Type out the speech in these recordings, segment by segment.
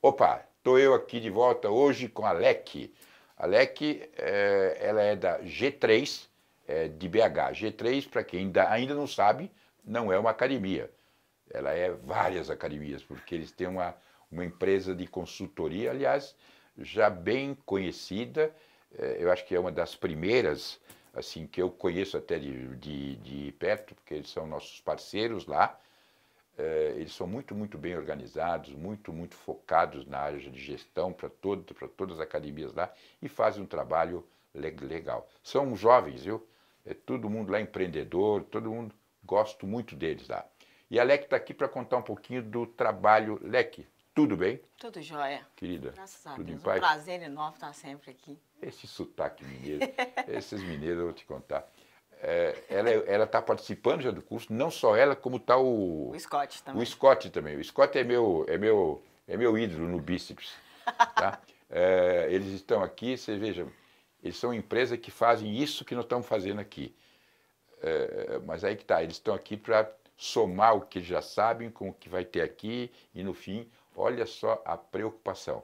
Opa, estou eu aqui de volta hoje com a LEC. A LEC é, eh, ela é da G3 é, eh, de BH. G3, para quem ainda, ainda não sabe, não é uma academia. Ela é várias academias, porque eles têm uma, uma empresa de consultoria, aliás, já bem conhecida. É, eu acho que é uma das primeiras, assim, que eu conheço até de, de, de perto, porque eles são nossos parceiros lá. Eh, eles são muito, muito bem organizados, muito, muito focados na área de gestão para todas as academias lá e fazem um trabalho legal. São jovens, viu? É todo mundo lá empreendedor, todo mundo, gosto muito deles lá. E a Leque está aqui para contar um pouquinho do trabalho Leque. Tudo bem? Tudo jóia. Querida, Graças a tudo Deus. em paz? Um prazer enorme estar sempre aqui. Esse sotaque mineiro, esses mineiros, eu vou te contar. É, ela ela está participando já do curso, não só ela, como está o. O Scott também. O Scott também. O Scott é meu, é meu, é meu ídolo no Bíceps. Tá? é, eles estão aqui, vocês vejam, eles são empresa que fazem isso que nós estamos fazendo aqui. É, mas aí que está, eles estão aqui para somar o que já sabem com o que vai ter aqui e no fim, olha só a preocupação.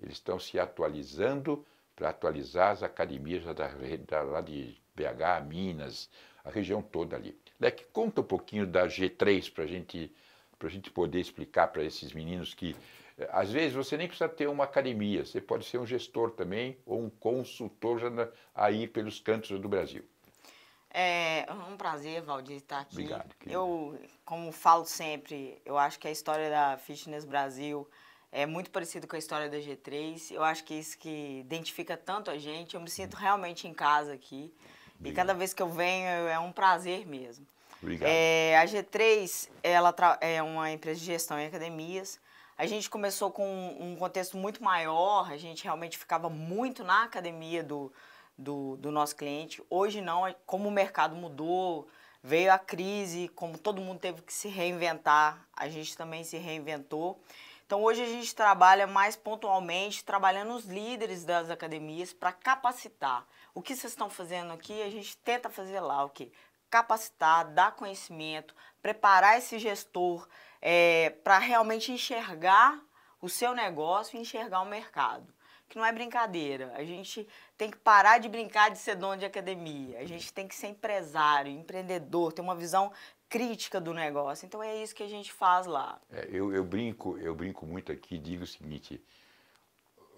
Eles estão se atualizando para atualizar as academias da, da, lá de BH, Minas, a região toda ali. Leque, conta um pouquinho da G3 para gente, a gente poder explicar para esses meninos que eh, às vezes você nem precisa ter uma academia, você pode ser um gestor também ou um consultor já aí pelos cantos do Brasil. É um prazer, Valdir, estar aqui. Obrigado. Querido. Eu, como falo sempre, eu acho que a história da Fitness Brasil é muito parecida com a história da G3. Eu acho que é isso que identifica tanto a gente. Eu me sinto uhum. realmente em casa aqui. Obrigado. E cada vez que eu venho é um prazer mesmo. Obrigado. É, a G3 ela é uma empresa de gestão em academias. A gente começou com um contexto muito maior, a gente realmente ficava muito na academia do, do, do nosso cliente. Hoje não, é, como o mercado mudou, veio a crise, como todo mundo teve que se reinventar, a gente também se reinventou. Então hoje a gente trabalha mais pontualmente, trabalhando os líderes das academias para capacitar. O que vocês estão fazendo aqui, a gente tenta fazer lá o que? Capacitar, dar conhecimento, preparar esse gestor é, para realmente enxergar o seu negócio e enxergar o mercado que não é brincadeira. A gente tem que parar de brincar de ser dono de academia. A gente tem que ser empresário, empreendedor, ter uma visão crítica do negócio. Então é isso que a gente faz lá. É, eu, eu, brinco, eu brinco muito aqui, digo o seguinte.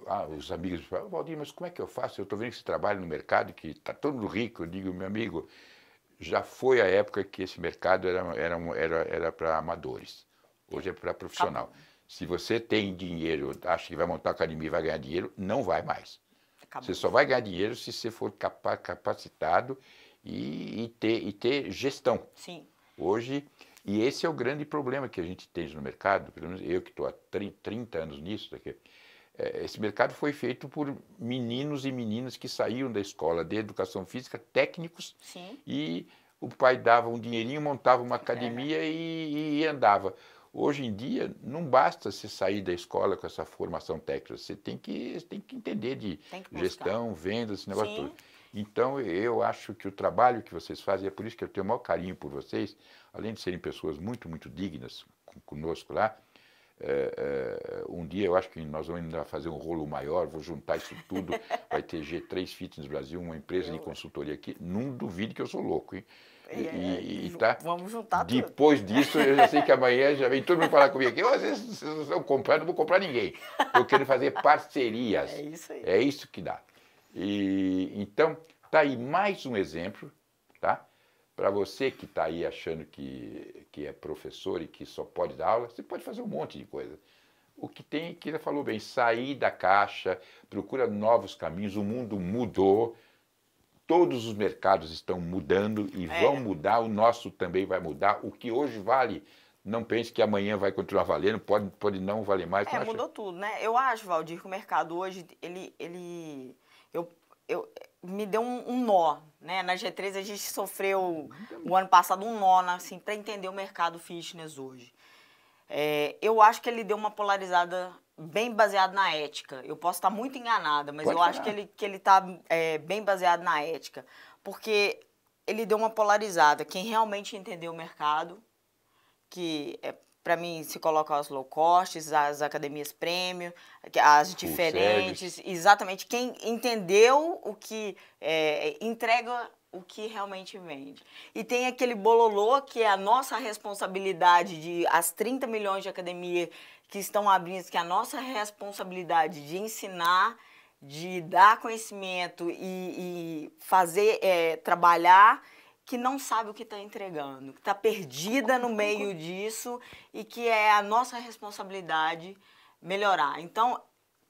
Ah, os amigos falam, Valdir, mas como é que eu faço? Eu estou vendo que você trabalha no mercado que está todo rico. Eu digo, meu amigo, já foi a época que esse mercado era para era, era, era amadores. Hoje é para profissional. Acabou. Se você tem dinheiro, acha que vai montar academia e vai ganhar dinheiro, não vai mais. Acabou. Você só vai ganhar dinheiro se você for capacitado e, e, ter, e ter gestão. Sim. Hoje, e esse é o grande problema que a gente tem no mercado, pelo menos eu que estou há 30 anos nisso, daqui, é, esse mercado foi feito por meninos e meninas que saíam da escola de educação física, técnicos, Sim. e o pai dava um dinheirinho, montava uma é academia é. e, e, andava. Hoje em dia, não basta você sair da escola com essa formação técnica, você tem que, tem que entender de que gestão, vendas, esse negócio Sim. todo. Então, eu acho que o trabalho que vocês fazem, é por isso que eu tenho o maior carinho por vocês, além de serem pessoas muito, muito dignas conosco lá, é, é, um dia eu acho que nós vamos ainda fazer um rolo maior, vou juntar isso tudo, vai ter G3 Fitness Brasil, uma empresa de consultoria aqui, não duvide que eu sou louco, hein? E, é, e, e, tá. Vamos juntar Depois tudo. disso, eu já sei que amanhã já vem todo mundo falar comigo aqui. Oh, vocês, vocês estão comprando, não vou comprar ninguém. Eu quero fazer é parcerias. É isso aí. É isso que dá. E então tá aí mais um exemplo, tá? Para você que está aí achando que, que é professor e que só pode dar aula, você pode fazer um monte de coisa. O que tem, é que ele falou bem, sair da caixa, procura novos caminhos, o mundo mudou, todos os mercados estão mudando e é. vão mudar, o nosso também vai mudar. O que hoje vale não pense que amanhã vai continuar valendo, pode, pode não valer mais. É, mudou acha? tudo, né? Eu acho, Valdir, que o mercado hoje, ele, ele eu, eu me deu um, um, nó, né? Na G3 a gente sofreu uhum. o ano passado um nó, né? assim, para entender o mercado fitness hoje. É, eu acho que ele deu uma polarizada bem baseado na ética. Eu posso estar muito enganada, mas Pode eu parar. acho que ele que ele está é, bem baseado na ética, porque ele deu uma polarizada. Quem realmente entendeu o mercado, que é para mim, se colocam as low costs, as academias prêmio, as diferentes. Consegue. Exatamente. Quem entendeu o que é, entrega o que realmente vende. E tem aquele bololô que é a nossa responsabilidade de as 30 milhões de academia que estão abrindo, que é a nossa responsabilidade de ensinar, de dar conhecimento e, e fazer é, trabalhar que não sabe o que está entregando, que está perdida no meio disso e que é a nossa responsabilidade melhorar. Então,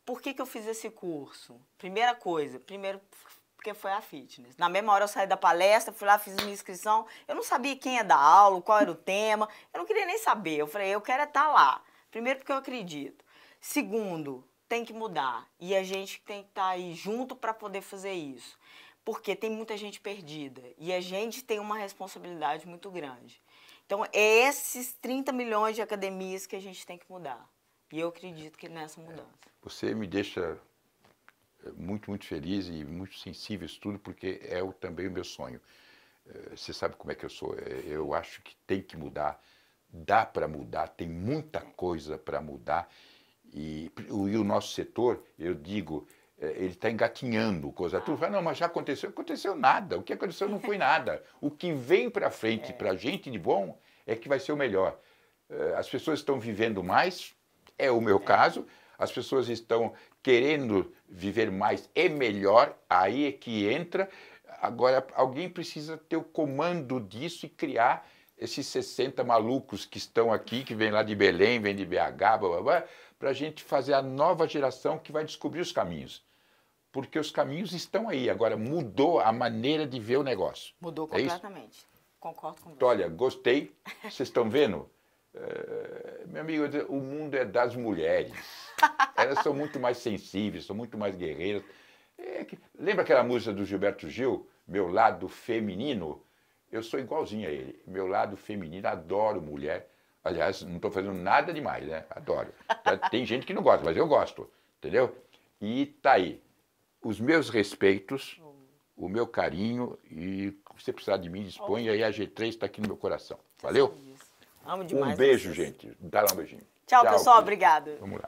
por que, que eu fiz esse curso? Primeira coisa, primeiro porque foi a fitness. Na mesma hora eu saí da palestra, fui lá, fiz minha inscrição. Eu não sabia quem ia dar aula, qual era o tema, eu não queria nem saber. Eu falei, eu quero estar é tá lá. Primeiro porque eu acredito. Segundo, tem que mudar e a gente tem que estar tá aí junto para poder fazer isso porque tem muita gente perdida e a gente tem uma responsabilidade muito grande. Então, é esses 30 milhões de academias que a gente tem que mudar. E eu acredito que nessa mudança. É, você me deixa é, muito, muito feliz e muito sensível isso tudo, porque é o, também o meu sonho. É, você sabe como é que eu sou. Eu acho que tem que mudar, dá para mudar, tem muita coisa para mudar. E, e o nosso setor, eu digo, é, ele está engatinhando coisa. Tu fala, não, mas já aconteceu. Aconteceu nada. O que aconteceu não foi nada. O que vem para frente é. para a gente de bom é que vai ser o melhor. É, as pessoas estão vivendo mais, é o meu caso. As pessoas estão querendo viver mais e melhor, aí é que entra. Agora, alguém precisa ter o comando disso e criar esses 60 malucos que estão aqui, que vêm lá de Belém, vêm de BH, blá, blá, blá para a gente fazer a nova geração que vai descobrir os caminhos. Porque os caminhos estão aí. Agora, mudou a maneira de ver o negócio. Mudou é completamente. Isso? Concordo com você. Olha, gostei. Vocês estão vendo? Eh, meu amigo, o mundo é das mulheres. Elas são muito mais sensíveis, são muito mais guerreiras. É que... lembra aquela música do Gilberto Gil, Meu Lado Feminino? Eu sou igualzinho a ele. Meu lado feminino, adoro mulher. Aliás, não estou fazendo nada demais, né? Adoro. Tem gente que não gosta, mas eu gosto, entendeu? E tá aí. Os meus respeitos, o meu carinho e se você precisar de mim, disponha. E a G3 está aqui no meu coração. Valeu? Amo demais. Um beijo, vocês. gente. Dá lá um beijinho. Tchau, Tchau pessoal. Obrigada. Vamos lá.